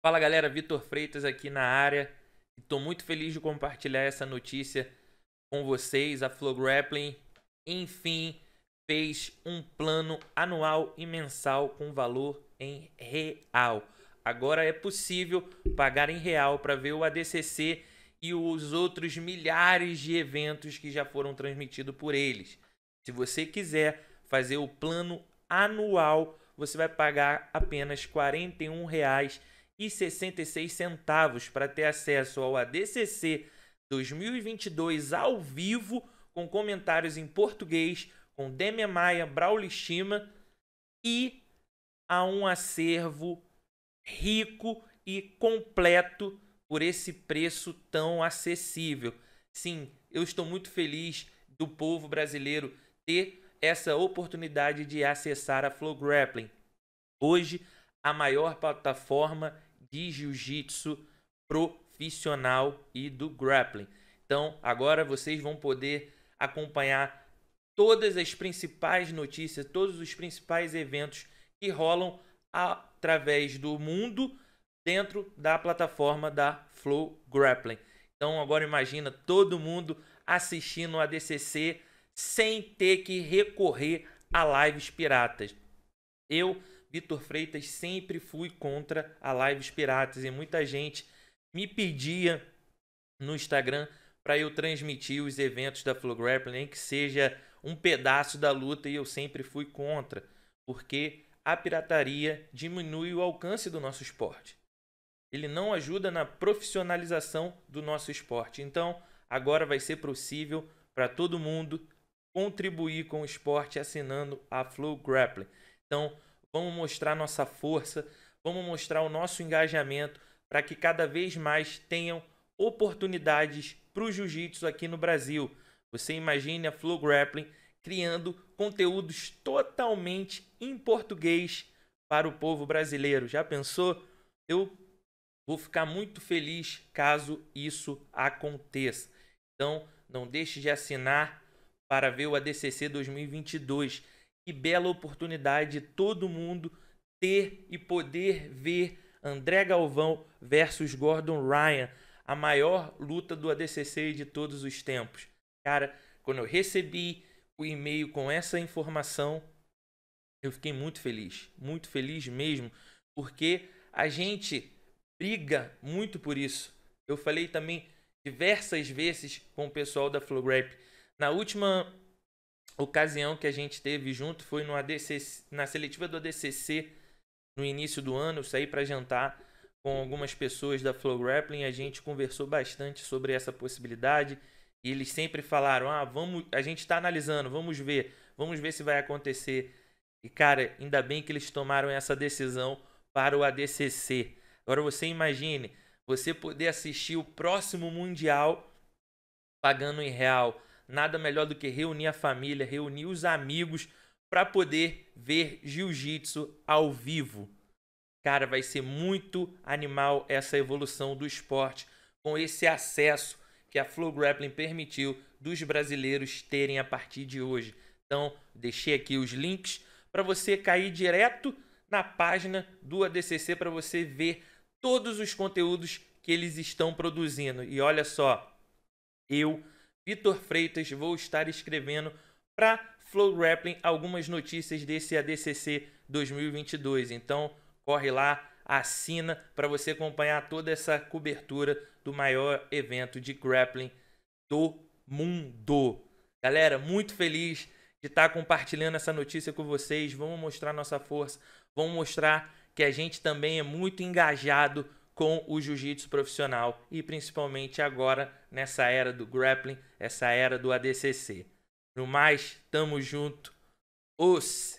Fala galera, Vitor Freitas aqui na área. Estou muito feliz de compartilhar essa notícia com vocês. A Flow Grappling, enfim, fez um plano anual e mensal com valor em real. Agora é possível pagar em real para ver o ADCC e os outros milhares de eventos que já foram transmitidos por eles. Se você quiser fazer o plano anual, você vai pagar apenas R$ reais e 66 centavos para ter acesso ao ADCC 2022 ao vivo com comentários em português com Demi Maia, Braulishima Shima e a um acervo rico e completo por esse preço tão acessível. Sim, eu estou muito feliz do povo brasileiro ter essa oportunidade de acessar a Flow Grappling. Hoje, a maior plataforma de jiu-jitsu profissional e do grappling. Então, agora vocês vão poder acompanhar todas as principais notícias, todos os principais eventos que rolam através do mundo dentro da plataforma da Flow Grappling. Então, agora imagina todo mundo assistindo a DCC sem ter que recorrer a lives piratas. Eu Vitor Freitas, sempre fui contra a Lives Piratas e muita gente me pedia no Instagram para eu transmitir os eventos da Flow Grappling, nem que seja um pedaço da luta, e eu sempre fui contra, porque a pirataria diminui o alcance do nosso esporte. Ele não ajuda na profissionalização do nosso esporte. Então, agora vai ser possível para todo mundo contribuir com o esporte assinando a Flow Grappling. Então, vamos mostrar nossa força, vamos mostrar o nosso engajamento para que cada vez mais tenham oportunidades para o jiu-jitsu aqui no Brasil. Você imagine a Flow Grappling criando conteúdos totalmente em português para o povo brasileiro. Já pensou? Eu vou ficar muito feliz caso isso aconteça. Então, não deixe de assinar para ver o ADCC 2022. Que bela oportunidade todo mundo ter e poder ver André Galvão versus Gordon Ryan, a maior luta do ADCC de todos os tempos. Cara, quando eu recebi o e-mail com essa informação, eu fiquei muito feliz, muito feliz mesmo, porque a gente briga muito por isso. Eu falei também diversas vezes com o pessoal da Flow Rap. Na última ocasião que a gente teve junto foi no ADCC, na seletiva do ADCC, no início do ano. Eu saí para jantar com algumas pessoas da Flow Grappling, a gente conversou bastante sobre essa possibilidade. E eles sempre falaram: "Ah, vamos, a gente está analisando, vamos ver, vamos ver se vai acontecer". E cara, ainda bem que eles tomaram essa decisão para o ADCC. Agora você imagine você poder assistir o próximo mundial pagando em real nada melhor do que reunir a família, reunir os amigos para poder ver jiu-jitsu ao vivo. Cara, vai ser muito animal essa evolução do esporte com esse acesso que a Flow Grappling permitiu dos brasileiros terem a partir de hoje. Então, deixei aqui os links para você cair direto na página do ADCC para você ver todos os conteúdos que eles estão produzindo. E olha só, eu Vitor Freitas, vou estar escrevendo para Flow Grappling algumas notícias desse ADCC 2022. Então, corre lá, assina para você acompanhar toda essa cobertura do maior evento de grappling do mundo. Galera, muito feliz de estar compartilhando essa notícia com vocês. Vamos mostrar nossa força, vamos mostrar que a gente também é muito engajado com o jiu-jitsu profissional e principalmente agora nessa era do grappling, essa era do ADCC. No mais, tamo junto. Os